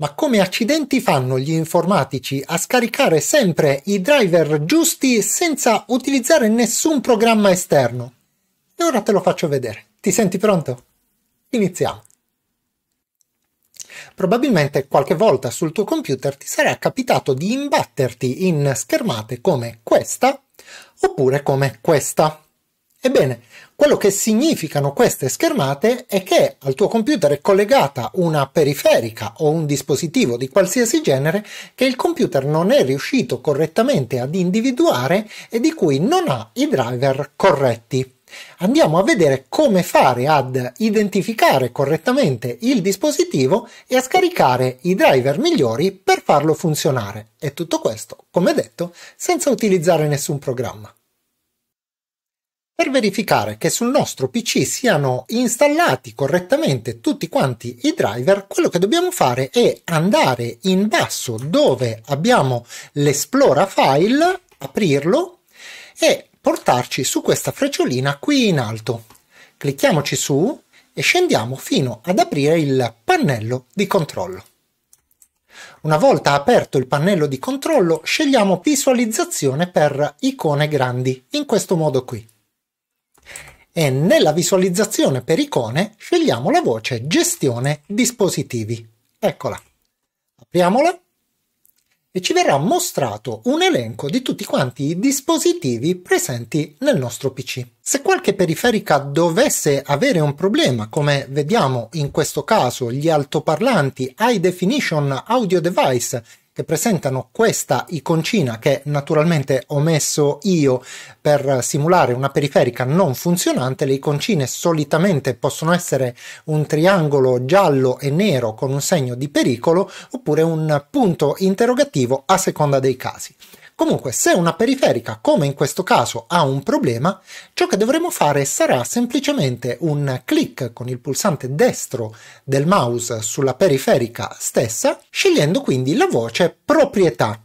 Ma come accidenti fanno gli informatici a scaricare sempre i driver giusti senza utilizzare nessun programma esterno? E ora te lo faccio vedere. Ti senti pronto? Iniziamo. Probabilmente qualche volta sul tuo computer ti sarà capitato di imbatterti in schermate come questa oppure come questa. Ebbene, quello che significano queste schermate è che al tuo computer è collegata una periferica o un dispositivo di qualsiasi genere che il computer non è riuscito correttamente ad individuare e di cui non ha i driver corretti. Andiamo a vedere come fare ad identificare correttamente il dispositivo e a scaricare i driver migliori per farlo funzionare. E tutto questo, come detto, senza utilizzare nessun programma per verificare che sul nostro PC siano installati correttamente tutti quanti i driver, quello che dobbiamo fare è andare in basso dove abbiamo l'esplora file, aprirlo e portarci su questa frecciolina qui in alto. Clicchiamoci su e scendiamo fino ad aprire il pannello di controllo. Una volta aperto il pannello di controllo scegliamo visualizzazione per icone grandi, in questo modo qui e nella visualizzazione per icone scegliamo la voce Gestione dispositivi. Eccola. Apriamola e ci verrà mostrato un elenco di tutti quanti i dispositivi presenti nel nostro PC. Se qualche periferica dovesse avere un problema, come vediamo in questo caso gli altoparlanti, high definition audio device che presentano questa iconcina che naturalmente ho messo io per simulare una periferica non funzionante. Le iconcine solitamente possono essere un triangolo giallo e nero con un segno di pericolo oppure un punto interrogativo a seconda dei casi. Comunque, se una periferica, come in questo caso, ha un problema, ciò che dovremo fare sarà semplicemente un clic con il pulsante destro del mouse sulla periferica stessa, scegliendo quindi la voce proprietà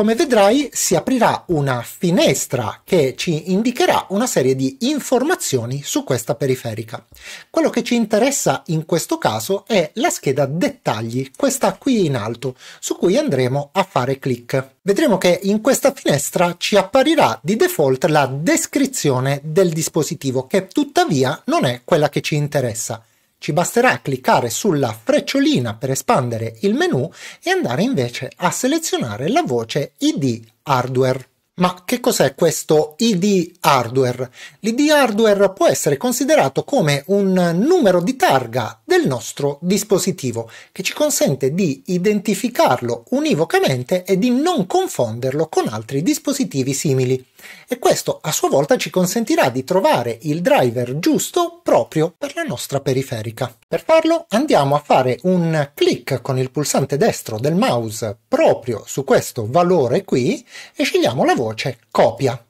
come vedrai si aprirà una finestra che ci indicherà una serie di informazioni su questa periferica. Quello che ci interessa in questo caso è la scheda dettagli, questa qui in alto, su cui andremo a fare clic. Vedremo che in questa finestra ci apparirà di default la descrizione del dispositivo che tuttavia non è quella che ci interessa. Ci basterà cliccare sulla frecciolina per espandere il menu e andare invece a selezionare la voce ID hardware. Ma che cos'è questo ID hardware? L'ID hardware può essere considerato come un numero di targa del nostro dispositivo, che ci consente di identificarlo univocamente e di non confonderlo con altri dispositivi simili. E questo a sua volta ci consentirà di trovare il driver giusto proprio per la nostra periferica. Per farlo andiamo a fare un clic con il pulsante destro del mouse proprio su questo valore qui e scegliamo la voce copia.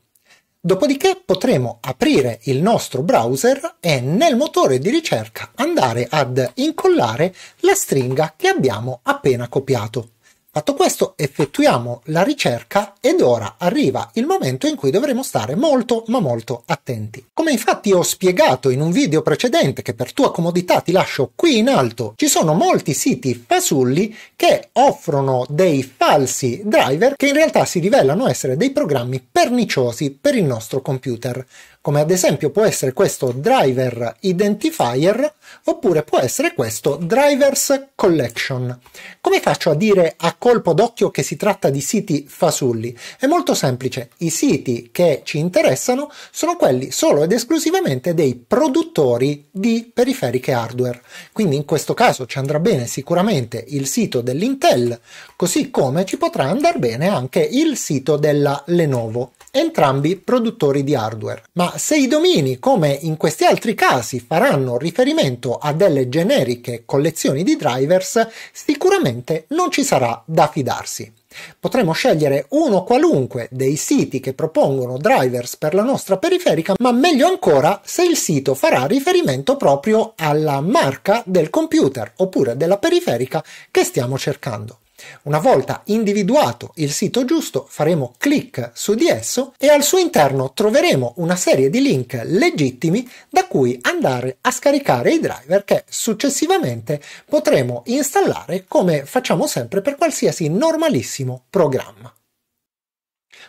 Dopodiché potremo aprire il nostro browser e nel motore di ricerca andare ad incollare la stringa che abbiamo appena copiato. Fatto questo effettuiamo la ricerca ed ora arriva il momento in cui dovremo stare molto ma molto attenti. Come infatti ho spiegato in un video precedente che per tua comodità ti lascio qui in alto, ci sono molti siti fasulli che offrono dei falsi driver che in realtà si rivelano essere dei programmi perniciosi per il nostro computer come ad esempio può essere questo driver identifier oppure può essere questo drivers collection. Come faccio a dire a colpo d'occhio che si tratta di siti fasulli? È molto semplice, i siti che ci interessano sono quelli solo ed esclusivamente dei produttori di periferiche hardware. Quindi in questo caso ci andrà bene sicuramente il sito dell'Intel, così come ci potrà andare bene anche il sito della Lenovo, entrambi produttori di hardware. Ma ma se i domini, come in questi altri casi, faranno riferimento a delle generiche collezioni di drivers, sicuramente non ci sarà da fidarsi. Potremmo scegliere uno qualunque dei siti che propongono drivers per la nostra periferica, ma meglio ancora se il sito farà riferimento proprio alla marca del computer oppure della periferica che stiamo cercando. Una volta individuato il sito giusto faremo clic su di esso e al suo interno troveremo una serie di link legittimi da cui andare a scaricare i driver che successivamente potremo installare come facciamo sempre per qualsiasi normalissimo programma.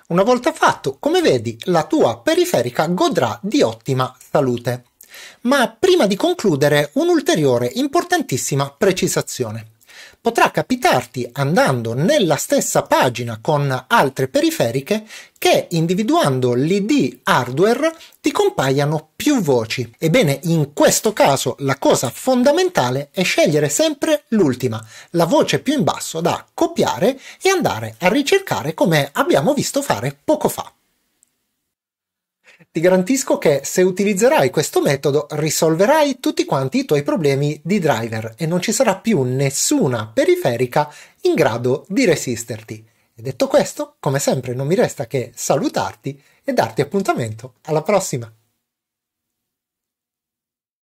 Una volta fatto, come vedi, la tua periferica godrà di ottima salute. Ma prima di concludere, un'ulteriore importantissima precisazione potrà capitarti andando nella stessa pagina con altre periferiche che individuando l'ID hardware ti compaiano più voci. Ebbene, in questo caso la cosa fondamentale è scegliere sempre l'ultima, la voce più in basso da copiare e andare a ricercare come abbiamo visto fare poco fa ti garantisco che se utilizzerai questo metodo risolverai tutti quanti i tuoi problemi di driver e non ci sarà più nessuna periferica in grado di resisterti. E detto questo, come sempre non mi resta che salutarti e darti appuntamento alla prossima.